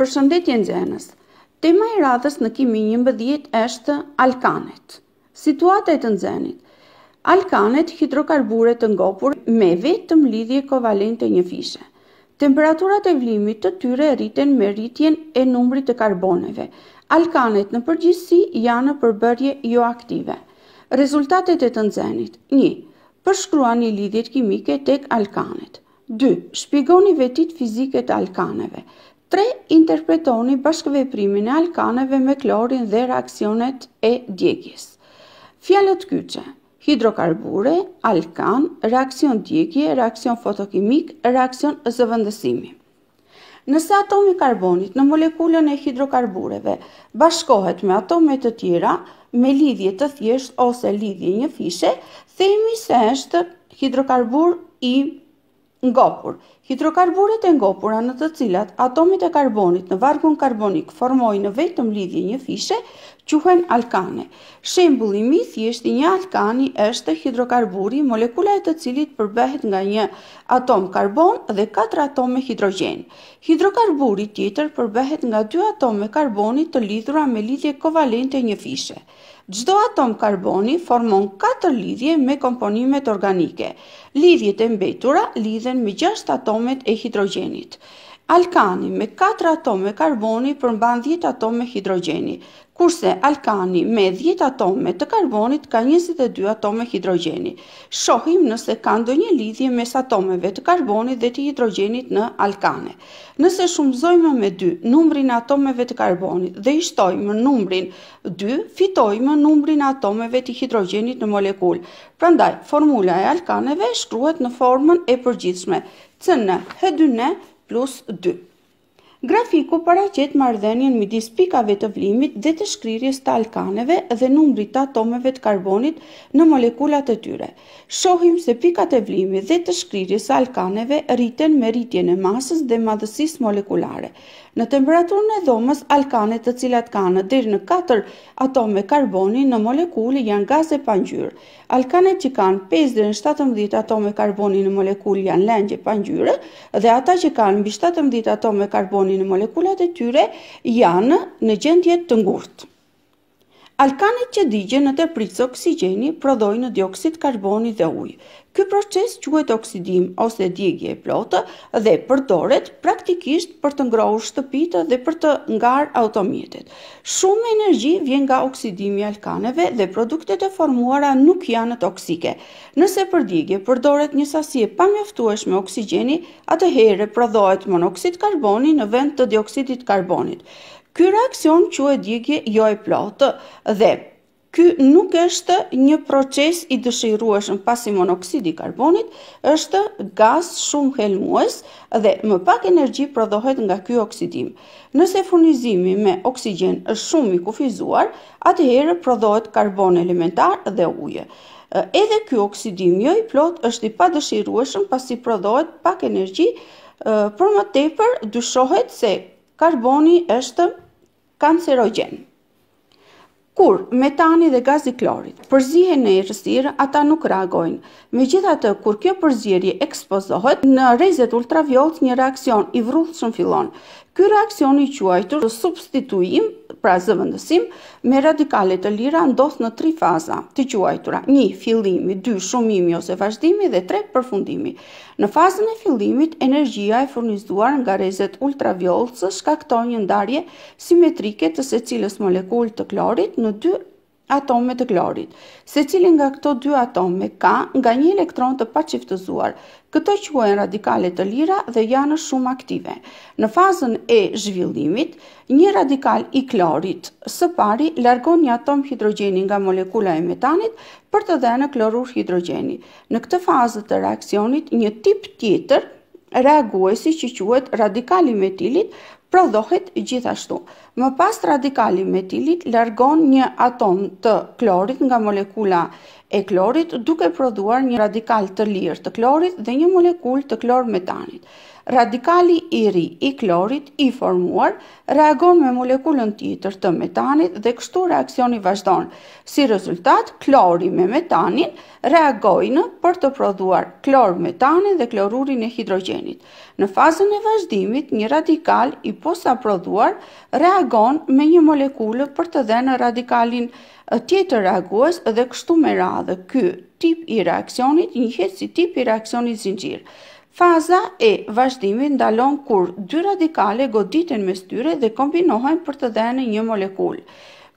Për shëndetje në gjenës, tema i radhës në kimi një mbëdhjet eshte Alkanet. Situatet të nxenit. Alkanet hidrokarbure të ngopur me vetëm lidhje kovalente një fishe. Temperaturat e vlimit të tyre rriten me rritjen e numrit të karboneve. Alkanet në përgjithsi janë në përbërje jo aktive. Rezultatet e të nxenit. 1. Përshkrua një lidhjet kimike tek alkanet. 2. Shpigoni vetit fizike të alkaneve. Tre interpretoni bashkëveprimin e alkaneve me klorin dhe reakcionet e djegjes. Fjalët kyçe: hidrokarbure, alkan, reakcion djekje, reakcion fotokimik, reakcion zëvendësimi. Nëse atomi karbonit në molekulën e hidrokarbureve bashkohet me atome të tjera me lidhje të thjesht ose lidhje një fishe, themi se është hidrokarbur i Ngopur. Hidrokarburet e ngopura në të cilat atomit e karbonit në vargun karbonik formojnë në vetëm lidhje një fishe, quhen alkane. Shembulli i thjesht i një alkani është hidrokarburi, molekula e të cilit përbëhet nga një atom karbon dhe katër atome hidrogjen. Hidrokarburi tjetër përbëhet nga dy atome karboni të lidhura me lidhje kovalente një fishe. Gjdo atom karboni formon 4 lidhje me komponimet organike. Lidhjet e mbetura lidhen me 6 atomet e hidrogenit. Alkani me 4 atome karboni përmban 10 atome hidrogeni kurse alkani me 10 atome të karbonit ka 22 atome hidrogeni. Shohim nëse ka ndonjë lidhje mes atomeve të karbonit dhe të hidrogenit në alkane. Nëse shumëzojmë me 2 numrin atomeve të karbonit dhe i shtojmë numrin 2, fitojmë numrin atomeve të hidrogenit në molekul. Prandaj, formula e alkaneve shkruhet në formën e përgjithshme, CnH2n plus 2. Grafiku paraqet marrëdhënien midis pikave të vlimit dhe të shkrirjes të alkaneve dhe numrit të atomeve të karbonit në molekulat e tyre. Shohim se pikat e vlimit dhe të shkrirjes të alkaneve rriten me rritjen e masës dhe madhësisë molekulare. Në temperaturën e dhomës, alkanet të cilat kanë deri në 4 atome karboni në molekulë janë gaze pa ngjyrë. Alkanet që kanë 5 deri në 17 atome karboni në molekulë janë lëngje pa ngjyrë dhe ata që kanë mbi 17 atome karboni në molekulat e tyre janë në gjendje të ngurtë Alkanit që digje në të pritës oksigeni prodhojnë dioksid karboni dhe ujë. Ky proces quhet oksidim ose djegje e plotë dhe përdoret praktikisht për të ngrohur shtëpitë dhe për të ngar automjetet. Shumë energji vjen nga oksidimi i alkaneve dhe produktet e formuara nuk janë toksike. Nëse për djegje përdoret një sasi e pamjaftueshme oksigjeni, atëherë prodhohet monoksid karboni në vend të dioksidit karbonit. Ky reaksion quhet djegje jo e plotë dhe ky nuk është një proces i dëshirueshëm pasi monoksidi i karbonit është gaz shumë helmues dhe më pak energji prodhohet nga ky oksidim. Nëse furnizimi me oksigjen është shumë i kufizuar, atëherë prodhohet karbon elementar dhe ujë. Edhe ky oksidim jo i plotë është i padëshirueshëm pasi prodhohet pak energji, për më tepër dyshohet se karboni është kancerogen. Kur metani dhe gazi klorit përzihen në erësir, ata nuk reagojnë. Me gjitha të kur kjo përzjeri ekspozohet, në rezet ultraviolet një reakcion i vrullë shumë filon. Kjo reakcion i quajtur substituim, pra zëvëndësim, me radikalet të lira ndoth në tri faza të quajtura. Një, fillimi, dy, shumimi ose vazhdimi dhe tre, përfundimi. Në fazën e fillimit, energjia e furnizuar nga rezet ultraviolet së shkaktojnë një ndarje simetrike të se cilës molekull të klorit në në dy atomet të klorit. Se cilin nga këto dy atome ka nga një elektron të paqiftëzuar. Këto quajnë radikale të lira dhe janë shumë aktive. Në fazën e zhvillimit, një radikal i klorit së pari largon një atom hidrogeni nga molekula e metanit për të dhënë klorur hidrogeni. Në këtë fazë të reakcionit, një tip tjetër reaguesi që quhet radikali metilit prodhohet gjithashtu. Më pas radikali metilit largon një atom të klorit nga molekula e klorit duke produar një radikal të lirë të klorit dhe një molekul të klor metanit. Radikali i ri i klorit i formuar reagon me molekulën tjetër të metanit dhe kështu reakcioni vazhdon. Si rezultat, klori me metanin reagojnë për të produar klor metanin dhe klorurin e hidrogenit. Në fazën e vazhdimit, një radikal i posa produar reagojnë reagon me një molekulë për të dhenë radikalin tjetër reaguës dhe kështu me radhë. Ky tip i reakcionit njëhet si tip i reakcionit zingjirë. Faza e vazhdimit ndalon kur dy radikale goditen me styre dhe kombinohen për të dhenë një molekulë.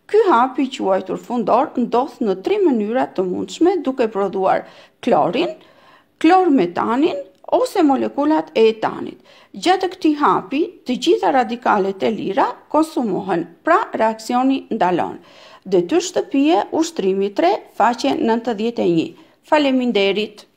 Ky hap i quajtur fundor ndodh në tri mënyra të mundshme duke prodhuar klorin, klormetanin, metanin, ose molekulat e etanit. Gjatë këti hapi, të gjitha radikalet e lira konsumohen, pra reakcioni ndalon. Dhe të shtëpje ushtrimi 3, faqe 91. Faleminderit!